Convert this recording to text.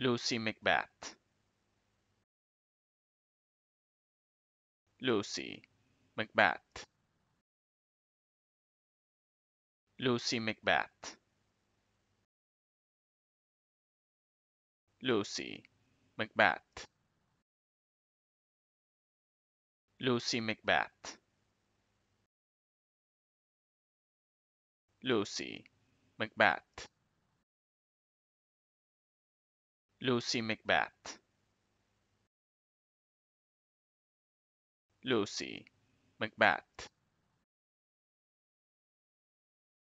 Lucy Macbeth. Lucy Macbeth. Lucy Macbeth. Lucy Macbeth. Lucy Macbeth. Lucy Macbeth. Lucy Macbeth. Lucy Macbeth.